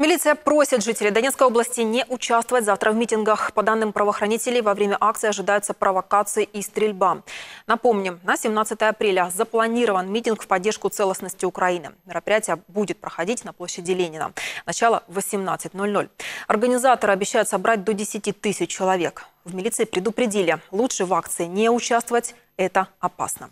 Милиция просит жителей Донецкой области не участвовать завтра в митингах. По данным правоохранителей, во время акции ожидаются провокации и стрельба. Напомним, на 17 апреля запланирован митинг в поддержку целостности Украины. Мероприятие будет проходить на площади Ленина. Начало 18.00. Организаторы обещают собрать до 10 тысяч человек. В милиции предупредили, лучше в акции не участвовать, это опасно.